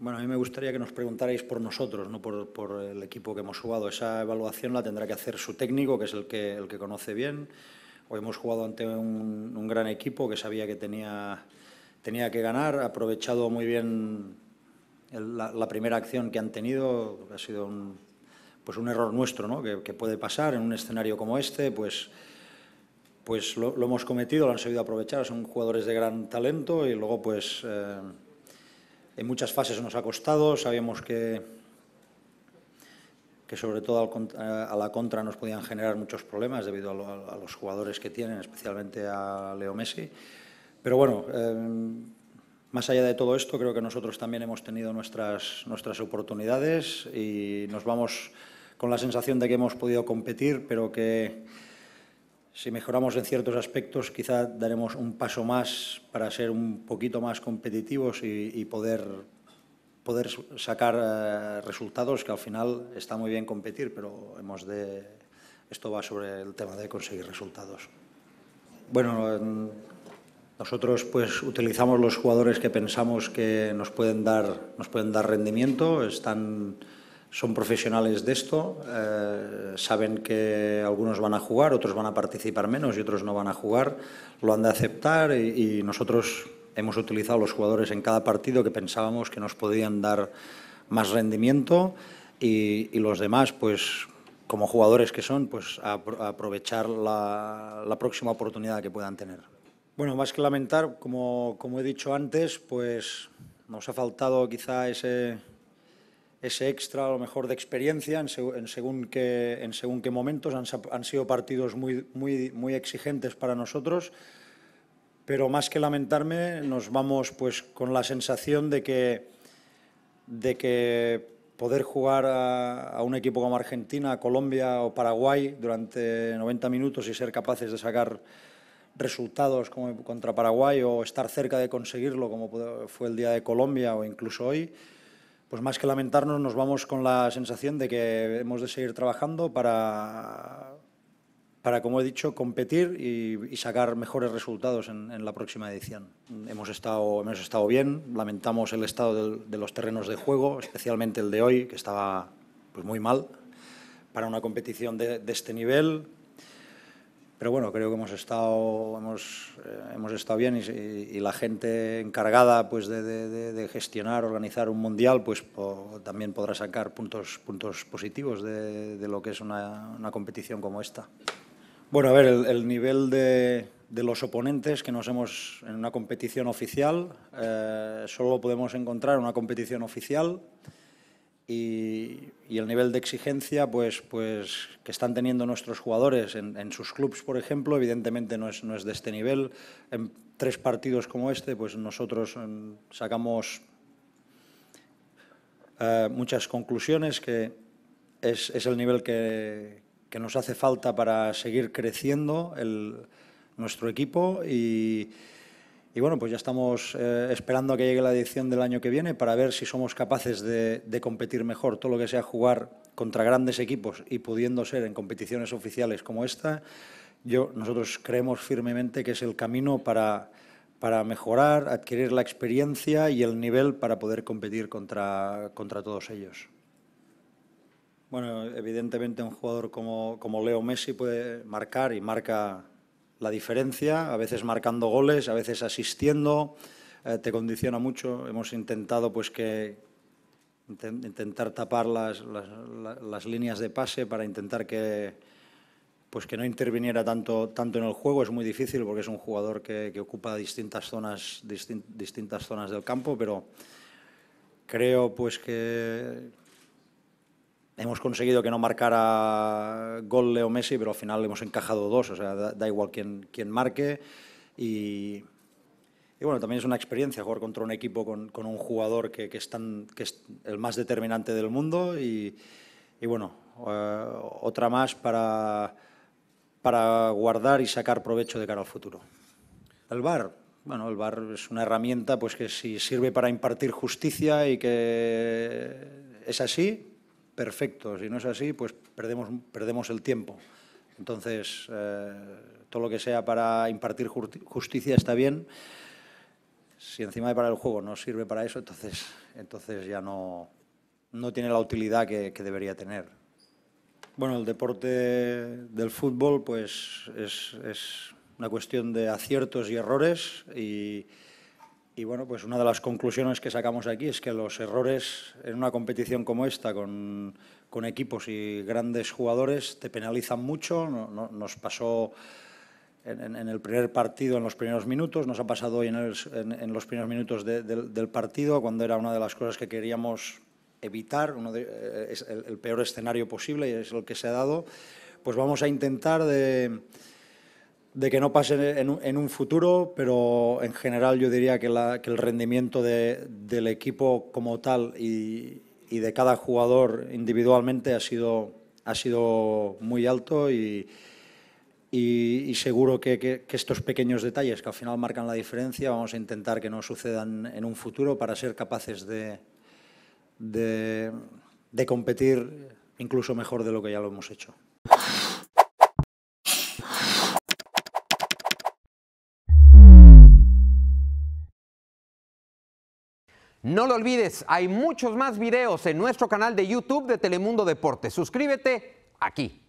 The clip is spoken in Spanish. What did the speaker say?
Bueno, a mí me gustaría que nos preguntarais por nosotros, no por, por, el equipo que hemos jugado. Esa evaluación la tendrá que hacer su técnico, que es el que, el que conoce bien. Hoy hemos jugado ante un, un gran equipo que sabía que tenía, tenía que ganar, ha aprovechado muy bien la, primera acción que han tenido, ha sido un, pues un error nuestro, ¿no? que, puede pasar en un escenario como este, pues pues lo, lo, hemos cometido, lo han sabido aprovechar, son jugadores de gran talento y luego pues eh, en muchas fases nos ha costado, sabíamos que, que sobre todo eh, a la contra nos podían generar muchos problemas debido a, los jugadores que tienen, especialmente a Leo Messi. Pero bueno, em, más allá de todo esto, creo que nosotros también hemos tenido nuestras, nuestras oportunidades y nos vamos con la sensación de que hemos podido competir, pero que si mejoramos en ciertos aspectos, quizá daremos un paso más para ser un poquito más competitivos y, poder, poder sacar eh, resultados, que al final está muy bien competir, pero hemos de, esto va sobre el tema de conseguir resultados. Bueno, nosotros pues utilizamos los jugadores que pensamos que nos pueden dar, nos pueden dar rendimiento, están son profesionales de esto, eh, saben que algunos van a jugar, otros van a participar menos y otros no van a jugar, lo han de aceptar y, nosotros hemos utilizado los jugadores en cada partido que pensábamos que nos podían dar más rendimiento y, los demás, pues como jugadores que son, pues aprovechar la, próxima oportunidad que puedan tener. Bueno, más que lamentar, como, como he dicho antes, pues nos ha faltado quizá ese ese extra a lo mejor de experiencia en, según, qué, en según qué momentos. Han, han, sido partidos muy, muy, muy exigentes para nosotros, pero más que lamentarme nos vamos pues, con la sensación de que, de que poder jugar a, a un equipo como Argentina, Colombia o Paraguay durante 90 minutos y ser capaces de sacar resultados como contra Paraguay o estar cerca de conseguirlo como fue el día de Colombia o incluso hoy, pues más que lamentarnos, nos vamos con la sensación de que hemos de seguir trabajando para, para como he dicho, competir y, sacar mejores resultados en, la próxima edición. Hemos estado, estado bien, lamentamos el estado de los terrenos de juego, especialmente el de hoy, que estaba pues, muy mal para una competición de este nivel pero bueno, creo que hemos estado, hemos, eh, hemos estado bien y, la gente encargada pues, de, gestionar, organizar un mundial, pues también podrá sacar puntos, puntos positivos de, lo que es una, una, competición como esta. Bueno, a ver, el, nivel de, los oponentes que nos hemos en una competición oficial, eh, solo podemos encontrar una competición oficial y, el nivel de exigencia pues, pues, que están teniendo nuestros jugadores en, sus clubes, por ejemplo, evidentemente no es, de este nivel. En tres partidos como este, pues nosotros mm, sacamos eh, muchas conclusiones que es, el nivel que, nos hace falta para seguir creciendo nuestro equipo y y bueno, pues ya estamos eh, esperando a que llegue la edición del año que viene para ver si somos capaces de, competir mejor. Todo lo que sea jugar contra grandes equipos y pudiendo ser en competiciones oficiales como esta, yo, nosotros creemos firmemente que es el camino para, mejorar, adquirir la experiencia y el nivel para poder competir contra, contra todos ellos. Bueno, evidentemente un jugador como, como Leo Messi puede marcar y marca la diferencia, a veces marcando goles, a veces asistiendo, eh, te condiciona mucho. Hemos intentado pues que intentar tapar las, las, líneas de pase para intentar que pues que no interviniera tanto, tanto en el juego. Es muy difícil porque es un jugador que, que ocupa distintas zonas, distintas zonas del campo, pero creo pues que hemos conseguido que no marcara gol Leo Messi, pero al final hemos encajado dos, o sea, da, igual quién, quién marque. Y, y, bueno, también es una experiencia jugar contra un equipo con, con un jugador que, que, es tan, que, es el más determinante del mundo y, y bueno, eh, otra más para, para guardar y sacar provecho de cara al futuro. El VAR, bueno, el VAR es una herramienta pues, que si sirve para impartir justicia y que es así, perfecto. Si no es así, pues perdemos, perdemos el tiempo. Entonces, eh, todo lo que sea para impartir justicia está bien. Si encima de para el juego no sirve para eso, entonces, entonces ya no, no tiene la utilidad que, debería tener. Bueno, el deporte del fútbol pues es, es una cuestión de aciertos y errores y y bueno, pues una de las conclusiones que sacamos aquí es que los errores en una competición como esta, con, con equipos y grandes jugadores, te penalizan mucho. nos pasó en, el primer partido, en los primeros minutos, nos ha pasado hoy en, los primeros minutos del, partido, cuando era una de las cosas que queríamos evitar, uno eh, es el, el, peor escenario posible y es el que se ha dado, pues vamos a intentar de, de que no pase en, un futuro, pero en general yo diría que, el rendimiento del equipo como tal y, de cada jugador individualmente ha sido, ha sido muy alto y, seguro que, estos pequeños detalles que al final marcan la diferencia vamos a intentar que no sucedan en un futuro para ser capaces de competir incluso mejor de lo que ya lo hemos hecho. No lo olvides, hay muchos más videos en nuestro canal de YouTube de Telemundo Deportes. Suscríbete aquí.